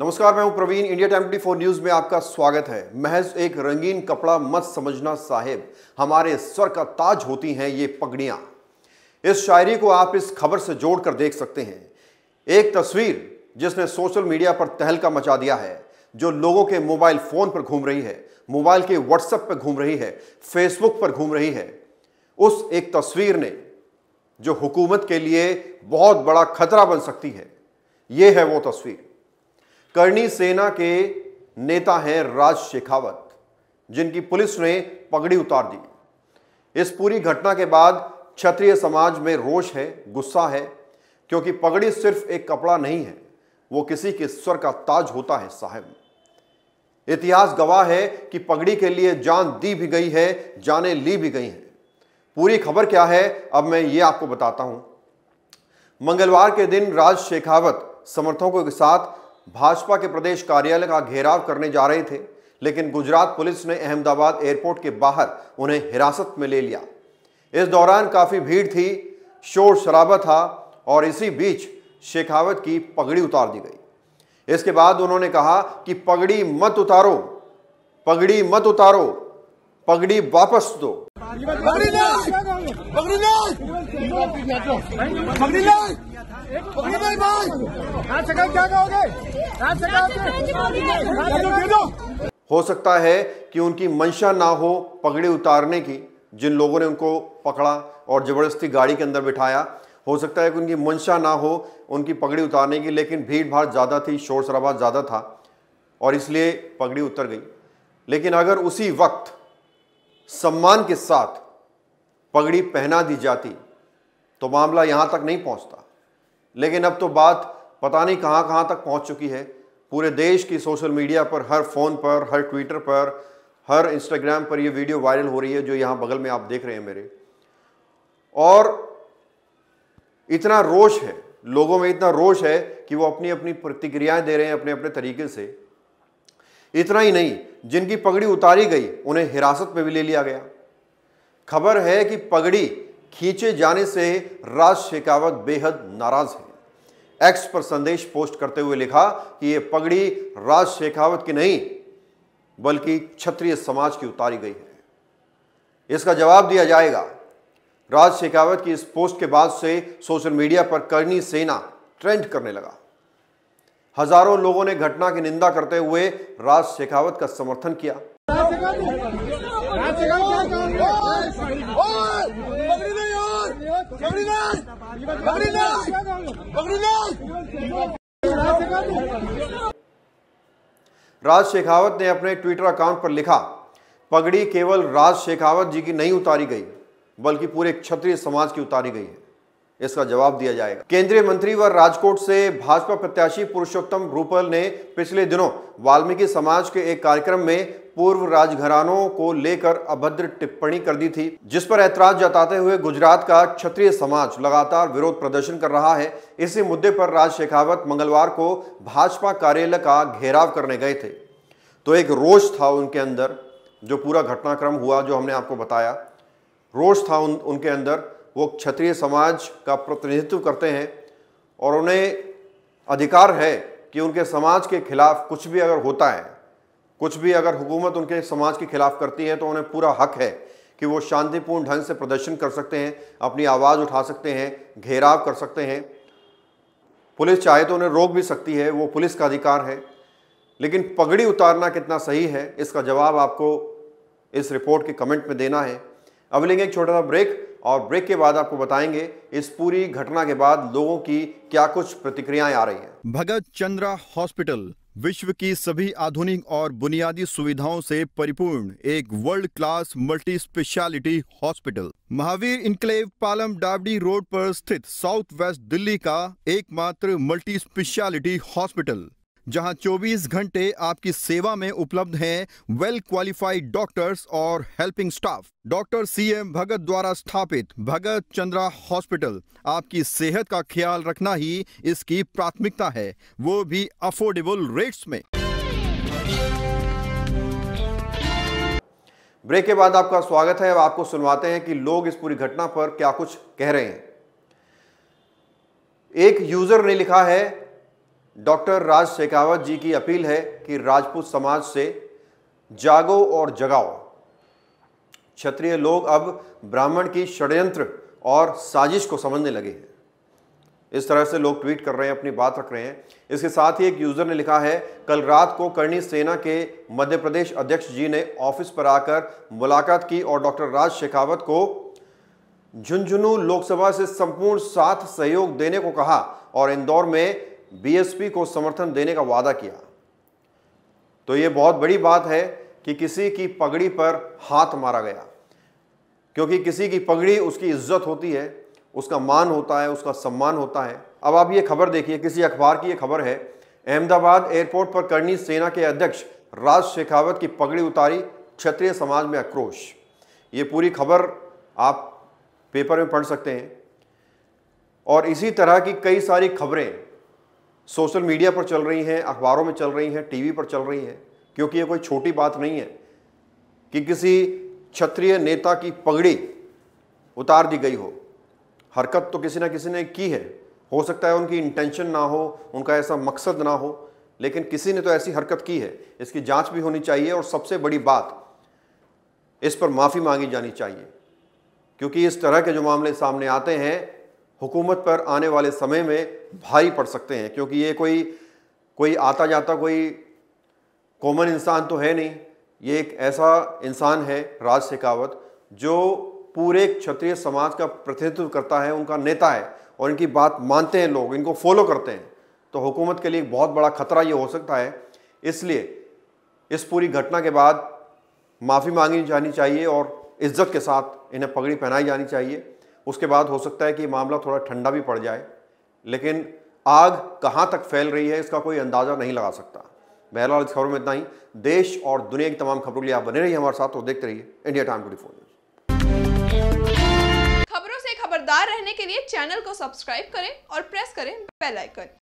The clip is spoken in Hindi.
नमस्कार मैं हूं Praveen India time twenty four news में आपका स्वागत है महज एक रंगीन कपड़ा मत समझना साहेब हमारे स्वर का ताज होती हैं ये पगड़ियां इस शायरी को आप इस खबर से जोड़कर देख सकते हैं एक तस्वीर जिसने सोशल मीडिया पर तहलका मचा दिया है जो लोगों के मोबाइल फोन पर घूम रही है मोबाइल के व्हाट्सएप पर घूम रही है फेसबुक पर घूम रही है उस एक तस्वीर ने जो हुकूमत के लिए बहुत बड़ा खतरा बन सकती है ये है वो तस्वीर करनी सेना के नेता हैं राज शेखावत जिनकी पुलिस ने पगड़ी उतार दी इस पूरी घटना के बाद क्षत्रिय समाज में रोष है गुस्सा है क्योंकि पगड़ी सिर्फ एक कपड़ा नहीं है वो किसी के स्वर का ताज होता है साहब इतिहास गवाह है कि पगड़ी के लिए जान दी भी गई है जाने ली भी गई हैं पूरी खबर क्या है अब मैं ये आपको बताता हूं मंगलवार के दिन राज शेखावत समर्थकों के साथ भाजपा के प्रदेश कार्यालय का घेराव करने जा रहे थे लेकिन गुजरात पुलिस ने अहमदाबाद एयरपोर्ट के बाहर उन्हें हिरासत में ले लिया इस दौरान काफ़ी भीड़ थी शोर शराबा था और इसी बीच शेखावत की पगड़ी उतार दी गई इसके बाद उन्होंने कहा कि पगड़ी मत उतारो पगड़ी मत उतारो पगड़ी वापस दो हो सकता है कि उनकी मंशा ना हो पगड़ी उतारने की जिन लोगों ने उनको पकड़ा और ज़बरदस्ती गाड़ी के अंदर बिठाया हो सकता है कि उनकी मंशा ना हो उनकी पगड़ी उतारने की लेकिन भीड़ भाड़ ज़्यादा थी शोर शराबा ज़्यादा था और इसलिए पगड़ी उतर गई लेकिन अगर उसी वक्त सम्मान के साथ पगड़ी पहना दी जाती तो मामला यहां तक नहीं पहुंचता लेकिन अब तो बात पता नहीं कहां कहां तक पहुंच चुकी है पूरे देश की सोशल मीडिया पर हर फ़ोन पर हर ट्विटर पर हर इंस्टाग्राम पर यह वीडियो वायरल हो रही है जो यहां बगल में आप देख रहे हैं मेरे और इतना रोष है लोगों में इतना रोष है कि वो अपनी अपनी प्रतिक्रियाएं दे रहे हैं अपने अपने तरीके से इतना ही नहीं जिनकी पगड़ी उतारी गई उन्हें हिरासत में भी ले लिया गया खबर है कि पगड़ी खींचे जाने से राज शेखावत बेहद नाराज है एक्स पर संदेश पोस्ट करते हुए लिखा कि यह पगड़ी राज शेखावत की नहीं बल्कि क्षत्रिय समाज की उतारी गई है इसका जवाब दिया जाएगा राज शेखावत की इस पोस्ट के बाद से सोशल मीडिया पर करनी सेना ट्रेंड करने लगा हजारों लोगों ने घटना की निंदा करते हुए राज शेखावत का समर्थन किया राज शेखावत ने अपने ट्विटर अकाउंट पर लिखा पगड़ी केवल राज शेखावत जी की नहीं उतारी गई बल्कि पूरे क्षत्रिय समाज की उतारी गई है इसका जवाब दिया जाएगा केंद्रीय मंत्री व राजकोट से भाजपा प्रत्याशी पुरुषोत्तम रूपल ने पिछले दिनों वाल्मीकि समाज के एक कार्यक्रम में पूर्व राजघरानों को लेकर अभद्र टिप्पणी कर दी थी जिस पर ऐतराज जताते हुए गुजरात का क्षत्रिय समाज लगातार विरोध प्रदर्शन कर रहा है इसी मुद्दे पर राज शेखावत मंगलवार को भाजपा कार्यालय का घेराव करने गए थे तो एक रोष था उनके अंदर जो पूरा घटनाक्रम हुआ जो हमने आपको बताया रोष था उन उनके अंदर वो क्षत्रिय समाज का प्रतिनिधित्व करते हैं और उन्हें अधिकार है कि उनके समाज के खिलाफ कुछ भी अगर होता है कुछ भी अगर हुकूमत उनके समाज के खिलाफ करती है तो उन्हें पूरा हक है कि वो शांतिपूर्ण ढंग से प्रदर्शन कर सकते हैं अपनी आवाज़ उठा सकते हैं घेराव कर सकते हैं पुलिस चाहे तो उन्हें रोक भी सकती है वो पुलिस का अधिकार है लेकिन पगड़ी उतारना कितना सही है इसका जवाब आपको इस रिपोर्ट के कमेंट में देना है अब लेंगे एक छोटा सा ब्रेक और ब्रेक के बाद आपको बताएंगे इस पूरी घटना के बाद लोगों की क्या कुछ प्रतिक्रियाएं आ रही हैं भगत चंद्रा हॉस्पिटल विश्व की सभी आधुनिक और बुनियादी सुविधाओं से परिपूर्ण एक world class multi speciality hospital Mahavir enclave Palam Dabri road पर स्थित साउथ वेस्ट दिल्ली का एकमात्र मल्टी स्पेशलिटी हॉस्पिटल जहां 24 घंटे आपकी सेवा में उपलब्ध हैं वेल क्वालिफाइड डॉक्टर्स और helping staff doctor CM Bhagat द्वारा स्थापित भगत चंद्रा हॉस्पिटल आपकी सेहत का ख्याल रखना ही इसकी प्राथमिकता है वो भी अफोर्डेबल रेट्स में ब्रेक के बाद आपका स्वागत है अब आपको सुनवाते हैं कि लोग इस पूरी घटना पर क्या कुछ कह रहे हैं एक यूजर ने लिखा है डॉक्टर राज शेखावत जी की अपील है कि राजपूत समाज से जागो और जगाओ क्षत्रिय लोग अब ब्राह्मण की षड्यंत्र और साजिश को समझने लगे हैं इस तरह से लोग ट्वीट कर रहे हैं अपनी बात रख रहे हैं इसके साथ ही एक यूज़र ने लिखा है कल रात को करणी सेना के मध्य प्रदेश अध्यक्ष जी ने ऑफिस पर आकर मुलाकात की और डॉक्टर राज शेखावत को झुंझुनू लोकसभा से संपूर्ण साथ सहयोग देने को कहा और इंदौर में बीएसपी को समर्थन देने का वादा किया तो ये बहुत बड़ी बात है कि किसी की पगड़ी पर हाथ मारा गया क्योंकि किसी की पगड़ी उसकी इज्जत होती है उसका मान होता है उसका सम्मान होता है अब आप ये खबर देखिए किसी अखबार की ये खबर है अहमदाबाद एयरपोर्ट पर करनी सेना के अध्यक्ष राज शेखावत की पगड़ी उतारी क्षत्रिय समाज में आक्रोश ये पूरी खबर आप पेपर में पढ़ सकते हैं और इसी तरह की कई सारी खबरें सोशल मीडिया पर चल रही हैं अखबारों में चल रही हैं टीवी पर चल रही हैं क्योंकि ये कोई छोटी बात नहीं है कि किसी क्षत्रिय नेता की पगड़ी उतार दी गई हो हरकत तो किसी ना किसी ने की है हो सकता है उनकी इंटेंशन ना हो उनका ऐसा मकसद ना हो लेकिन किसी ने तो ऐसी हरकत की है इसकी जांच भी होनी चाहिए और सबसे बड़ी बात इस पर माफ़ी मांगी जानी चाहिए क्योंकि इस तरह के जो मामले सामने आते हैं हुकूमत पर आने वाले समय में भारी पड़ सकते हैं क्योंकि ये कोई कोई आता जाता कोई कॉमन इंसान तो है नहीं ये एक ऐसा इंसान है राज शेखावत जो पूरे क्षत्रिय समाज का प्रतिनिधित्व करता है उनका नेता है और इनकी बात मानते हैं लोग इनको फॉलो करते हैं तो हुकूमत के लिए एक बहुत बड़ा खतरा ये हो सकता है इसलिए इस पूरी घटना के बाद माफ़ी मांगी जानी चाहिए और इज्जत के साथ इन्हें पगड़ी पहनाई जानी चाहिए उसके बाद हो सकता है कि मामला थोड़ा ठंडा भी पड़ जाए लेकिन आग कहाँ तक फैल रही है इसका कोई अंदाज़ा नहीं लगा सकता बहरहाल इस खबरों में इतना ही देश और दुनिया की तमाम खबरों के लिए आप बने रहिए हमारे साथ और देखते रहिए इंडिया टाइम ट्वेंटी फोर खबरों से खबरदार रहने के लिए चैनल को सब्सक्राइब करें और प्रेस करें बेल आइकन